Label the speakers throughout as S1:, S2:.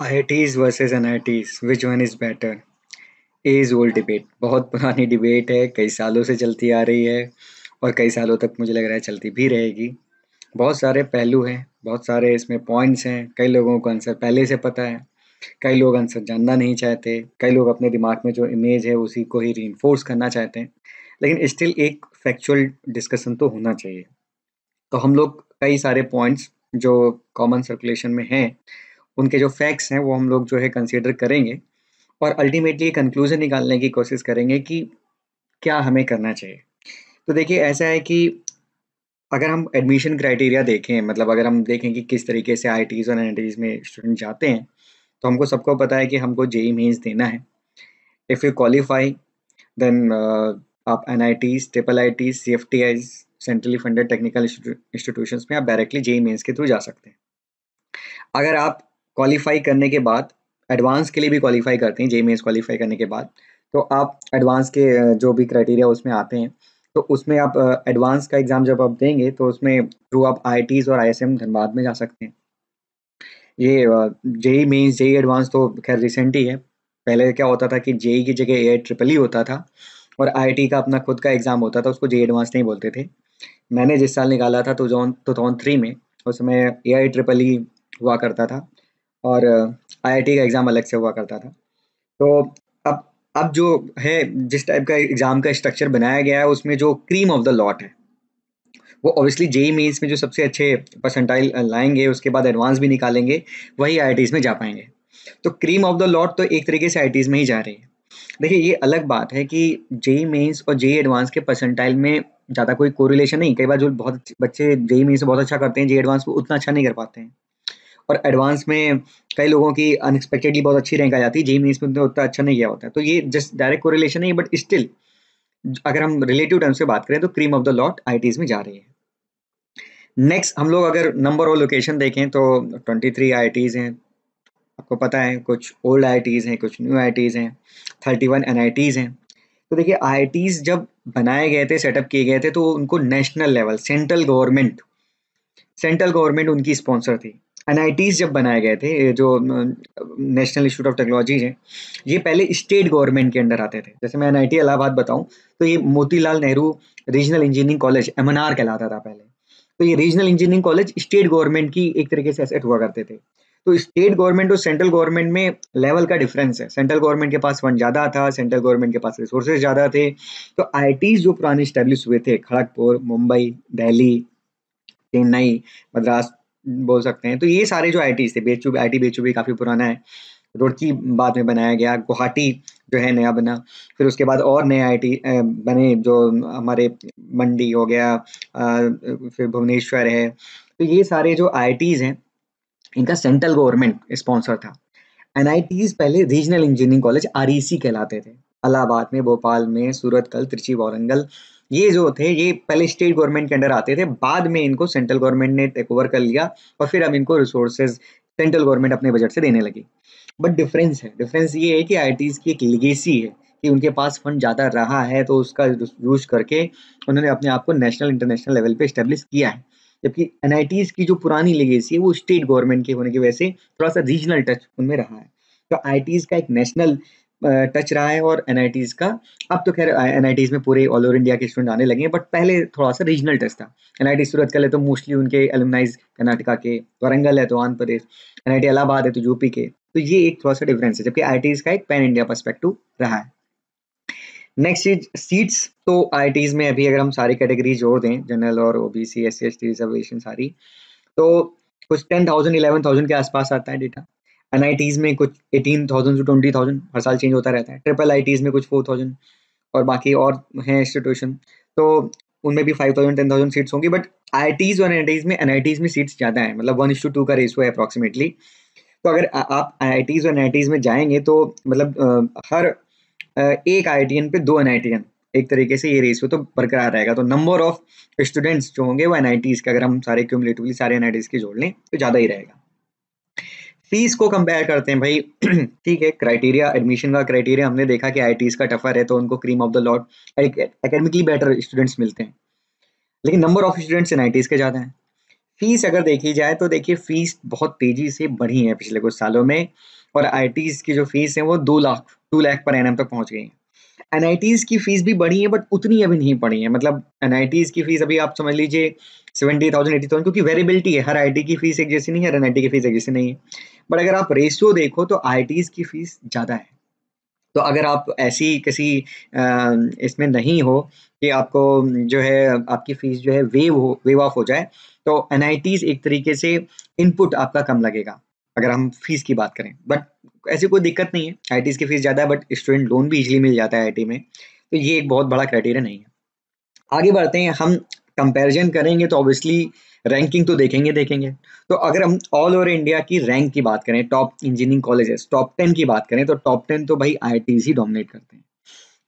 S1: IITs versus NITs, which one is better? Age old debate बहुत पुरानी debate है कई सालों से चलती आ रही है और कई सालों तक मुझे लग रहा है चलती भी रहेगी बहुत सारे पहलू हैं बहुत सारे इसमें पॉइंट्स हैं कई लोगों को आंसर पहले से पता है कई लोग आंसर जानना नहीं चाहते कई लोग अपने दिमाग में जो इमेज है उसी को ही री करना चाहते हैं लेकिन स्टिल एक फैक्चुअल डिस्कशन तो होना चाहिए तो हम लोग कई सारे पॉइंट्स जो कॉमन सर्कुलेशन में हैं उनके जो फैक्ट्स हैं वो हम लोग जो है कंसिडर करेंगे और अल्टीमेटली कंक्लूज़न निकालने की कोशिश करेंगे कि क्या हमें करना चाहिए तो देखिए ऐसा है कि अगर हम एडमिशन क्राइटेरिया देखें मतलब अगर हम देखें कि किस तरीके से आई और एन में स्टूडेंट जाते हैं तो हमको सबको पता है कि हमको ई मीन्स e देना है इफ़ यू क्वालिफाई देन आप N I Ts triple I Ts C F T I centrally funded technical institution में आप डायरेक्टली जेई मेन्स के थ्रू जा सकते हैं अगर आप क्वालिफाई करने के बाद एडवांस के लिए भी क्वालिफाई करते हैं जे मेज क्वालिफाई करने के बाद तो आप एडवांस के जो भी क्राइटेरिया उसमें आते हैं तो उसमें आप एडवांस का एग्ज़ाम जब आप देंगे तो उसमें थ्रू आप आई और आई धनबाद में जा सकते हैं ये जेई मेन्स जेई एडवांस तो खैर रिसेंट ही है पहले क्या होता था कि जेई की जगह ए ट्रिपल ई होता था और आई का अपना खुद का एग्ज़ाम होता था उसको जेई एडवांस नहीं बोलते थे मैंने जिस साल निकाला था टू थाउजेंड थ्री में उस समय ए आई ट्रिपल ई हुआ करता था और आईआईटी uh, का एग्ज़ाम अलग से हुआ करता था तो अब अब जो है जिस टाइप का एग्ज़ाम का स्ट्रक्चर बनाया गया है उसमें जो क्रीम ऑफ द लॉट है वो ऑब्वियसली जेई मेन्स में जो सबसे अच्छे परसेंटाइल uh, लाएंगे उसके बाद एडवांस भी निकालेंगे वही आई में जा पाएंगे तो क्रीम ऑफ द लॉट तो एक तरीके से आई में ही जा रही है देखिए ये अलग बात है कि जेई मेन्स e e और जेई एडवांस e के परसेंटाइल में ज़्यादा कोई कोरिलेशन नहीं कई बार जो बहुत बच्चे जेई मेन्स बहुत अच्छा करते हैं जेई एडवांस वो उतना अच्छा नहीं कर पाते हैं और एडवांस में कई लोगों की अनएक्सपेक्टेडली बहुत अच्छी रैंक आ जाती है जेई मीन्स में तो उतना अच्छा नहीं गया होता है तो ये जस्ट डायरेक्ट कोरिलेशन है बट स्टिल अगर हम रिलेटिव टर्म्स से बात करें तो cream of the lot I में जा रही है नेक्स्ट हम लोग अगर नंबर और लोकेशन देखें तो ट्वेंटी थ्री आई हैं आपको पता है कुछ ओल्ड आई हैं कुछ न्यू आई हैं थर्टी वन एन हैं तो देखिए आई जब बनाए गए थे सेटअप किए गए थे तो उनको national level central government central government उनकी स्पॉन्सर थी एनआईटीज जब बनाए गए थे जो नेशनल इंस्टीट्यूट ऑफ टेक्नोलॉजी है ये पहले स्टेट गवर्नमेंट के अंडर आते थे जैसे मैं एनआईटी इलाहाबाद बताऊं तो ये Motilal Nehru regional engineering college M कहलाता था पहले तो ये regional engineering college state government की एक तरीके से एसेट हुआ करते थे तो स्टेट गवर्नमेंट और सेंट्रल गवर्नमेंट में लेवल का डिफरेंस है सेंट्रल गवर्नमेंट के पास फंड ज़्यादा था सेंट्रल गवर्नमेंट के पास रिसोर्सेज ज़्यादा थे तो आई जो पुराने स्टेब्लिश हुए थे खड़गपुर मुंबई दिल्ली चेन्नई मद्रास बोल सकते हैं तो ये सारे जो आई थे बेचू आई टी बेचू भी काफ़ी पुराना है रुड़की बाद में बनाया गया गुवाहाटी जो है नया बना फिर उसके बाद और नए आईटी बने जो हमारे मंडी हो गया फिर भुवनेश्वर है तो ये सारे जो आई हैं इनका सेंट्रल गवर्नमेंट स्पॉन्सर था एन पहले रीजनल इंजीनियरिंग कॉलेज आर कहलाते थे अलाहाबाद में भोपाल में सूरत कल त्रिची वारंगल ये जो थे ये पहले स्टेट गवर्नमेंट के अंडर आते थे बाद में इनको सेंट्रल गवर्नमेंट ने टेक ओवर कर लिया और फिर अब इनको रिसोर्सेज सेंट्रल गवर्नमेंट अपने बजट से देने लगी बट डिफरेंस है डिफरेंस ये है कि आई की एक लिगेसी है कि उनके पास फंड ज़्यादा रहा है तो उसका यूज करके उन्होंने अपने आप को नेशनल इंटरनेशनल लेवल पे इस्टेब्लिश किया है जबकि एन की जो पुरानी लिगेसी है वो स्टेट गवर्नमेंट के होने की वजह से थोड़ा सा रीजनल टच उनमें रहा है तो आई का एक नेशनल टच रहा है और एन का अब तो खैर एन में पूरे ऑल ओवर इंडिया के स्टूडेंट आने लगे हैं बट पहले थोड़ा सा रीजनल टच था एन सूरत का ले तो मोस्टली उनके एलुमनाइज कर्नाटका के वरंगल है तो आंध्र प्रदेश एन आई इलाहाबाद है तो यूपी के तो ये एक थोड़ा सा डिफरेंस है जबकि आई का एक पैन इंडिया परस्पेक्टिव रहा है नेक्स्ट चीज सीट्स तो आई में अभी अगर हम सारी कैटेगरी जोड़ दें जनरल और O B C S C S T reservation सारी तो कुछ टेन थाउजेंड इलेवन थाउजेंड के आसपास आता है डेटा एन में कुछ eighteen thousand to twenty thousand हर साल चेंज होता रहता है ट्रिपल आई में कुछ फोर थाउजेंड और बाकी और हैं इंस्टीट्यूशन तो उनमें भी five thousand ten thousand seats होंगी बट आई टीज़ और एन में एन में सीट्स ज़्यादा हैं मतलब वन टू टू का रेशो है अप्रॉक्सीमेटली तो अगर आप आई आई टीज़ और एन में जाएंगे तो मतलब हर एक आई पे दो एन आई एक तरीके से ये रेशियो तो बरकरार रहेगा तो नंबर ऑफ स्टूडेंट्स जो होंगे वो एन आई के अगर हम सारे क्यूमलेटिवली सारे एन के जोड़ लें तो ज़्यादा ही रहेगा फीस को कंपेयर करते हैं भाई ठीक है क्राइटेरिया एडमिशन का क्राइटेरिया हमने देखा कि आई का टफर है तो उनको cream of the lot academically better students मिलते हैं लेकिन number of students in I के ज़्यादा हैं फीस अगर देखी जाए तो देखिए फीस बहुत तेज़ी से बढ़ी है पिछले कुछ सालों में और आई की जो फीस है वो दो लाख टू लाख पर एन तक पहुँच गई है एन की फीस भी बढ़ी है बट उतनी अभी नहीं बढ़ी है मतलब एन की फीस अभी आप समझ लीजिए सेवेंटी थाउजेंड एटी थाउजेंड क्योंकि वेरिएबिलिटी है हर आई की फीस एक जैसी नहीं है हर एन की फीस एक जैसी नहीं है बट अगर आप रेशियो देखो तो आई की फ़ीस ज़्यादा है तो अगर आप ऐसी किसी इसमें नहीं हो कि आपको जो है आपकी फ़ीस जो है वेव हो वेव ऑफ हो जाए तो एन एक तरीके से इनपुट आपका कम लगेगा अगर हम फीस की बात करें बट ऐसी कोई दिक्कत नहीं है आई की फीस ज़्यादा है बट स्टूडेंट लोन भी इजली मिल जाता है आई में तो ये एक बहुत बड़ा क्राइटेरिया नहीं है आगे बढ़ते हैं हम कंपैरिजन करेंगे तो ऑब्वियसली रैंकिंग तो देखेंगे देखेंगे तो अगर हम ऑल ओवर इंडिया की रैंक की बात करें top engineering colleges top ten की बात करें तो टॉप टेन तो भाई आई ही डोमिनेट करते हैं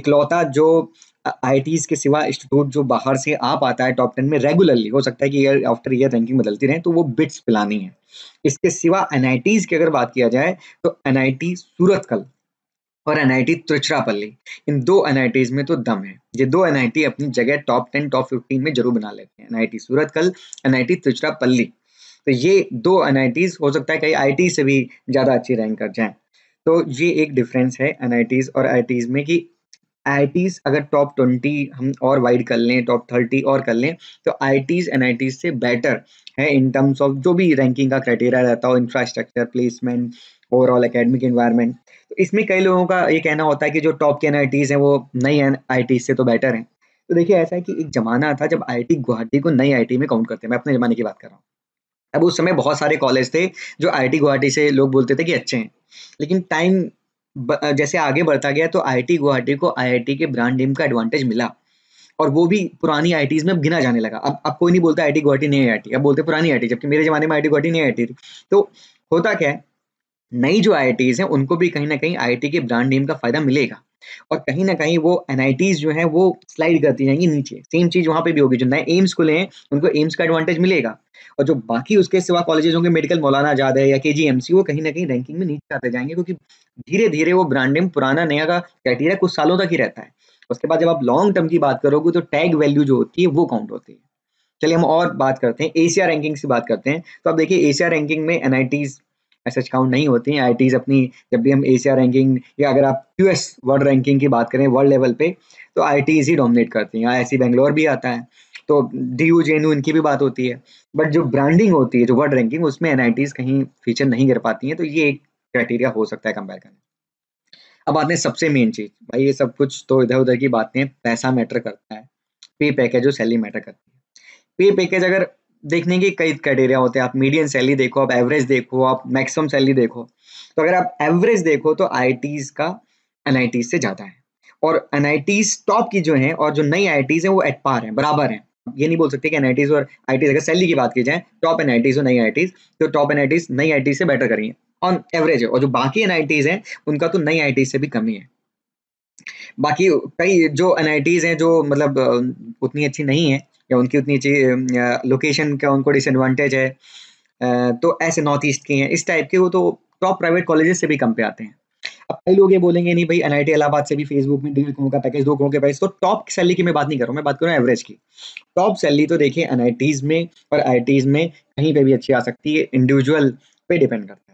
S1: इकलौता जो आई के सिवा इंस्टीट्यूट जो बाहर से आ पाता है टॉप टेन में रेगुलरली हो सकता है कि ईयर आफ्टर ईयर रैंकिंग बदलती रहे तो वो बिट्स पिलानी है इसके सिवा एन की अगर बात किया जाए तो एन सूरत कल और एन आई त्रिचरापल्ली इन दो एन में तो दम है ये दो एन अपनी जगह टॉप टेन टॉप फिफ्टीन में जरूर बना लेते हैं टी सूरत कल एन आई त्रिचरापल्ली तो ये दो एन हो सकता है कहीं आई से भी ज़्यादा अच्छी रैंक कर जाएं तो ये एक डिफरेंस है एन और आई में कि आई अगर टॉप ट्वेंटी हम और वाइड कर लें टॉप थर्टी और कर लें तो आई टीज एन से बेटर है इन टर्म्स ऑफ जो भी रैंकिंग का क्राइटेरिया रहता हो infrastructure placement overall academic environment तो इसमें कई लोगों का ये कहना होता है कि जो टॉप के एन आई हैं वो नई एन आई से तो बेटर हैं तो देखिए ऐसा है कि एक ज़माना था जब आई गुवाहाटी को नई आई में काउंट करते हैं मैं अपने ज़माने की बात कर रहा हूँ अब उस समय बहुत सारे कॉलेज थे जो टी गुवाहाटी से लोग बोलते थे कि अच्छे हैं लेकिन टाइम जैसे आगे बढ़ता गया तो टी गुवाहाटी को टी के ब्रांड नेम का एडवांटेज मिला और वो भी पुरानी आई में गिना जाने लगा अब अब कोई नहीं बोलता आई टी गुवाहाटी नहीं आई टी अब बोलते पुरानी आई जबकि मेरे जमाने में आई टी गुवाहाटी नहीं आई थी तो होता क्या है नई जो आई हैं उनको भी कहीं ना कहीं आई के ब्रांड नेम का फायदा मिलेगा और कहीं ना कहीं वो एन जो है वो स्लाइड करती जाएंगी नीचे सेम चीज वहां पे भी होगी जो नए एम्स खुले हैं उनको एम्स का एडवांटेज मिलेगा और जो बाकी उसके सिवा कॉलेजेस होंगे मेडिकल मौलाना आजाद है या के वो कहीं ना कहीं रैंकिंग में नीचे आते जाएंगे क्योंकि धीरे धीरे वो ब्रांड नेम पुराना नया का क्राइटेरिया कुछ सालों तक ही रहता है उसके बाद जब आप लॉन्ग टर्म की बात करोगे तो टैग वैल्यू जो होती है वो काउंट होती है चलिए हम और बात करते हैं एशिया रैंकिंग से बात करते हैं तो आप देखिए एशिया रैंकिंग में एन एच काउंट नहीं होती हैं आई अपनी जब भी हम एशिया रैंकिंग या अगर आप यू वर्ल्ड रैंकिंग की बात करें वर्ल्ड लेवल पे तो आई ही डोमिनेट करती हैं आई बेंगलोर भी आता है तो डी यू जे इनकी भी बात होती है बट जो ब्रांडिंग होती है जो वर्ल्ड रैंकिंग उसमें एन कहीं फीचर नहीं कर पाती हैं तो ये एक क्राइटेरिया हो सकता है कंपेयर करने अब आते हैं सबसे मेन चीज भाई ये सब कुछ तो इधर उधर की बातें पैसा मैटर करता है पे पैकेज और सैलरी मैटर करती है पे पैकेज अगर देखने के कई क्राइटेरिया होते हैं आप मीडियम सैलरी देखो आप एवरेज देखो आप मैक्सिमम सैलरी देखो तो अगर आप एवरेज देखो तो आई का एन से ज़्यादा है और एन टॉप की जो है और जो नई आई हैं वो एट पार हैं बराबर हैं ये नहीं बोल सकते कि एन और आई अगर सैलरी की बात की जाए टॉप एन आई और नई आई तो टॉप एन आई नई आई से बेटर है ऑन एवरेज है और जो बाकी एन आई हैं उनका तो नई आई से भी कमी है बाकी कई जो एन हैं जो मतलब उतनी अच्छी नहीं है या उनकी उतनी अच्छी लोकेशन का उनको डिसएडवांटेज है तो ऐसे नॉर्थ ईस्ट के हैं इस टाइप के वो तो टॉप प्राइवेट कॉलेजेस से भी कम पे आते हैं अब कई लोग ये बोलेंगे नहीं भाई एन इलाहाबाद से भी फेसबुक में डिग्री करोड़ का पैकेज दो करोड़ के पैकेज तो टॉप सैलरी की मैं बात नहीं कर रहा हूँ मैं बात करूँ एवरेज की टॉप सैलरी तो देखिए एन में और आई में कहीं पर भी अच्छी आ सकती है इंडिविजुअल पे डिपेंड करता है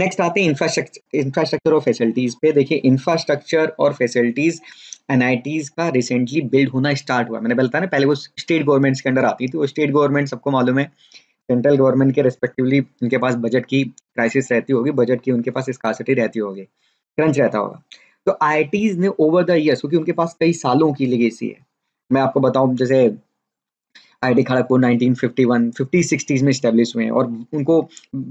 S1: नेक्स्ट आते हैं इंफ्रास्ट्रक्चर इंफ्रास्ट्रक्चर और फैसिलिटीज़ पे देखिए इंफ्रास्ट्रक्चर और फैसिलिटीज़ एनआईटीज का रिसेंटली बिल्ड होना स्टार्ट हुआ मैंने बताया ना पहले वो स्टेट गवर्नमेंट्स के अंडर आती थी तो वो स्टेट गवर्नमेंट सबको मालूम है सेंट्रल गवर्नमेंट के रेस्पेक्टिवली उनके पास बजट की क्राइसिस रहती होगी बजट की उनके पास स्कासिटी रहती होगी क्रंच रहता होगा तो आई ने ओवर द ईयर्स क्योंकि उनके पास कई सालों की लिगेसी है मैं आपको बताऊँ जैसे I T Kharagpur nineteen fifty one fifty sixties में इस्टेब्लिश हुए हैं और उनको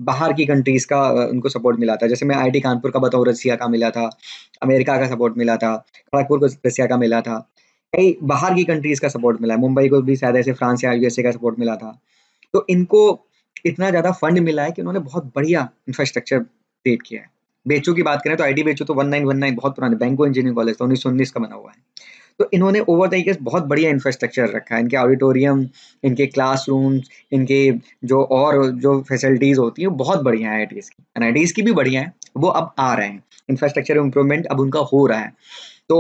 S1: बाहर की कंट्रीज़ का उनको सपोर्ट मिला था जैसे मैं आई टी कानपुर का बताऊँ रसिया का मिला था अमेरिका का सपोर्ट मिला था खड़गपुर को रसिया का मिला था कई बाहर की कंट्रीज़ का सपोर्ट मिला है मुंबई को भी शायद ऐसे फ्रांस या ए का सपोर्ट मिला था तो इनको इतना ज़्यादा फंड मिला है कि उन्होंने बहुत बढ़िया इंफ्रास्ट्रक्चर क्रिएट किया है बेचू की बात करें तो आई टी बेचू तो वन नाइन वन नाइन बहुत पुराने बैंको इंजीनियरिंग कॉलेज था उन्नीस सौ उन्नीस का बना हुआ है तो इन्होंने ओवर द ईयर्स बहुत बढ़िया इंफ्रास्ट्रक्चर रखा है इनके ऑडिटोरियम इनके क्लासरूम्स इनके जो और जो फैसिलिटीज़ होती हैं बहुत बढ़िया है आई की एन आई की भी बढ़िया है वो अब आ रहे हैं इंफ्रास्ट्रक्चर इम्प्रूवमेंट अब उनका हो रहा है तो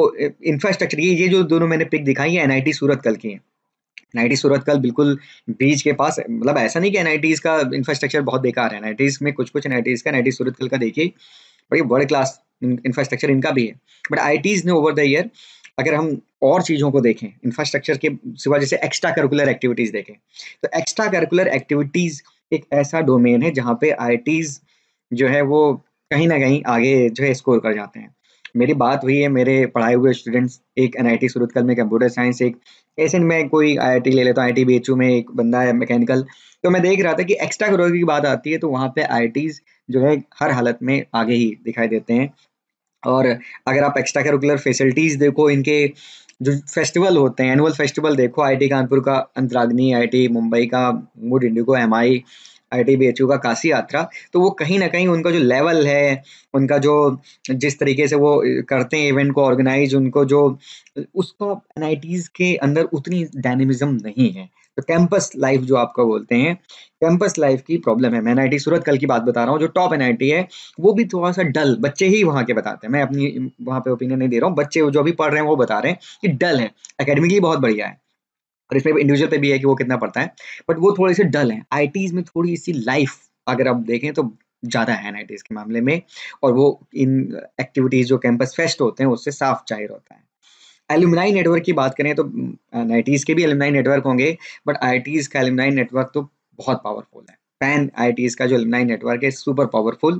S1: इंफ्रास्ट्रक्चर ये ये जो दोनों मैंने पिक दिखाई है एन सूरत कल की है एन आई सूरत कल बिल्कुल बीच के पास मतलब ऐसा नहीं कि एन आई का इंफ्रास्ट्रक्चर बहुत बेकार है एन आई में कुछ कुछ एन आई का एन आई सूरत कल का देखिए बड़ी वर्ल्ड क्लास इंफ्रास्ट्रक्चर इनका भी है बट आई टीज़ ने ओवर द ईयर अगर हम और चीज़ों को देखें इंफ्रास्ट्रक्चर के सिवा जैसे एक्स्ट्रा करिकुलर एक्टिविटीज़ देखें तो एक्स्ट्रा करिकुलर एक्टिविटीज़ एक ऐसा डोमेन है जहाँ पे आई जो है वो कहीं ना कहीं आगे जो है स्कोर कर जाते हैं मेरी बात हुई है मेरे पढ़ाए हुए स्टूडेंट्स एक एन आई टी में कंप्यूटर साइंस एक ऐसे में कोई आई आई टी ले लेता हूँ I T B H U में एक बंदा है मैकेनिकल तो मैं देख रहा था कि एक्स्ट्रा करोल की बात आती है तो वहाँ पे आई जो है हर हालत में आगे ही दिखाई देते हैं और अगर आप एक्स्ट्रा करिकुलर फैसिलिटीज़ देखो इनके जो फेस्टिवल होते हैं एनुअल फेस्टिवल देखो आईटी कानपुर का अंतराग्नि आईटी मुंबई का mood indigo M I I T B H U का काशी यात्रा तो वो कहीं ना कहीं उनका जो लेवल है उनका जो जिस तरीके से वो करते हैं इवेंट को ऑर्गेनाइज उनको जो उसका एन आई टीज़ के अंदर उतनी डायनेमिज्म नहीं है तो कैंपस लाइफ जो आपका बोलते हैं कैंपस लाइफ की प्रॉब्लम है मैं एन सूरत कल की बात बता रहा हूँ जो टॉप एन है वो भी थोड़ा सा डल बच्चे ही वहाँ के बताते हैं मैं अपनी वहाँ पे ओपिनियन नहीं दे रहा हूँ बच्चे जो अभी पढ़ रहे हैं वो बता रहे हैं कि डल है अकेडमिकली बहुत बढ़िया है और इसमें इंडिविजुअल पे भी है कि वो कितना पढ़ता है बट वो थोड़े से डल हैं आई में थोड़ी सी लाइफ अगर आप देखें तो ज़्यादा है एन के मामले में और वो इन एक्टिविटीज़ जो कैंपस फेस्ट होते हैं उससे साफ जाहिर होता है एलुमनाई नेटवर्क की बात करें तो नाइटीज़ के भी एलुमनाई नेटवर्क होंगे बट आई का एलुमनाई नेटवर्क तो बहुत पावरफुल है पैन आई का जो एलुमनाई नेटवर्क है सुपर पावरफुल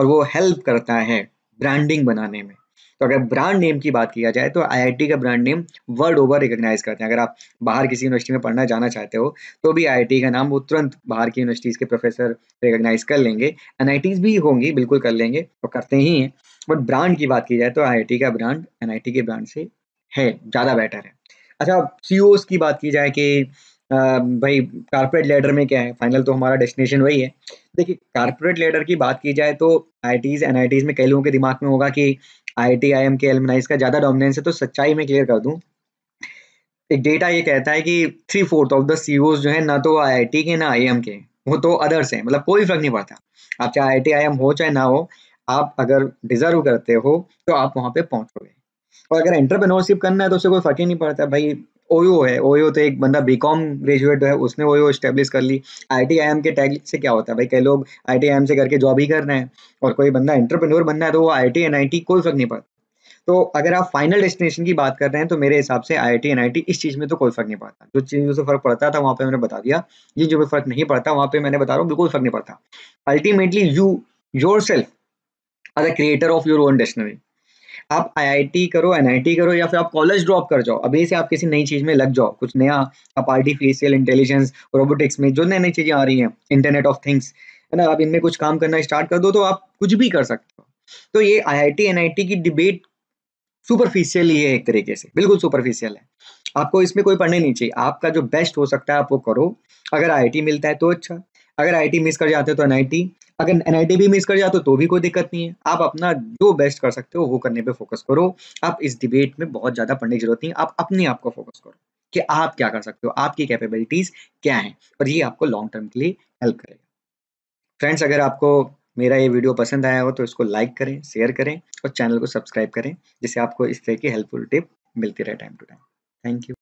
S1: और वो हेल्प करता है ब्रांडिंग बनाने में तो अगर ब्रांड नेम की बात किया जाए तो आईआईटी का brand name world over recognise करते हैं अगर आप बाहर किसी यूनिवर्सिटी में पढ़ना जाना चाहते हो तो भी आईआईटी का नाम वो तुरंत बाहर की यूनिवर्सिटीज़ के प्रोफेसर रिकोगनाइज कर लेंगे एन भी होंगी बिल्कुल कर लेंगे और तो करते ही हैं बट ब्रांड की बात की जाए तो आई का ब्रांड एन के ब्रांड से है ज़्यादा बेटर है अच्छा सी e की बात की जाए कि भाई कारपोरेट लेडर में क्या है फाइनल तो हमारा डेस्टिनेशन वही है देखिए कारपोरेट लेडर की बात की जाए तो I Ts N I Ts में कई लोगों के दिमाग में होगा कि आई टी आई एम के एलमनाइज का ज़्यादा डोमिनेंस है तो सच्चाई में क्लियर कर दूँ एक डेटा ये कहता है कि three fourth of the C जो है ना तो आई के ना आई के वो तो अदर्स हैं मतलब कोई फर्क नहीं पड़ता आप चाहे आई टी आई एम हो चाहे ना हो आप अगर डिजर्व करते हो तो आप वहाँ पे पहुँचोगे और अगर एंटरप्रेन्योरशिप करना है तो उससे कोई फर्क ही नहीं पड़ता भाई ओयो है ओयो तो एक बंदा बीकॉम ग्रेजुएट है उसने ओयो स्टेब्लिश कर ली आई एम के टैग से क्या होता है भाई कई लोग आई एम से करके जॉब ही कर रहे हैं और कोई बंदा एंटरप्रेन्योर बनना है तो वो आई आई टी कोई फर्क नहीं पड़ता तो अगर आप फाइनल डेस्टिनेशन की बात कर रहे हैं तो मेरे हिसाब से आई आई इस चीज़ में तो कोई फर्क नहीं पड़ता जो चीज़ों से फर्क पड़ता था वहाँ पर मैंने बता दिया ये जो भी फर्क नहीं पड़ता वहाँ पर मैंने बता रहा हूँ बिल्कुल फर्क नहीं पड़ता ultimately you yourself are the creator of your own destiny आप आईआईटी करो एनआईटी करो या फिर आप कॉलेज ड्रॉप कर जाओ अभी से आप किसी नई चीज़ में लग जाओ कुछ नया आप आर्टिफिशियल इंटेलिजेंस रोबोटिक्स में जो नई नई चीज़ें आ रही हैं इंटरनेट ऑफ थिंग्स है ना आप इनमें कुछ काम करना स्टार्ट कर दो तो आप कुछ भी कर सकते हो तो ये आई आई की डिबेट सुपरफिशियल ही है एक तरीके से बिल्कुल सुपरफिशियल है आपको इसमें कोई पढ़ने नहीं चाहिए आपका जो बेस्ट हो सकता है आप वो करो अगर आई मिलता है तो अच्छा अगर आई मिस कर जाते हो तो एन अगर एन भी मिस कर जाते हो तो भी कोई दिक्कत नहीं है आप अपना जो बेस्ट कर सकते हो वो करने पे फोकस करो आप इस डिबेट में बहुत ज़्यादा पढ़ने की जरूरत नहीं आप अपने आप को फोकस करो कि आप क्या कर सकते हो आपकी कैपेबिलिटीज़ क्या हैं और ये आपको लॉन्ग टर्म के लिए हेल्प करेगा फ्रेंड्स अगर आपको मेरा ये वीडियो पसंद आया हो तो इसको लाइक करें शेयर करें और चैनल को सब्सक्राइब करें जिससे आपको इस तरह की हेल्पफुल टिप मिलती रहे time to time thank you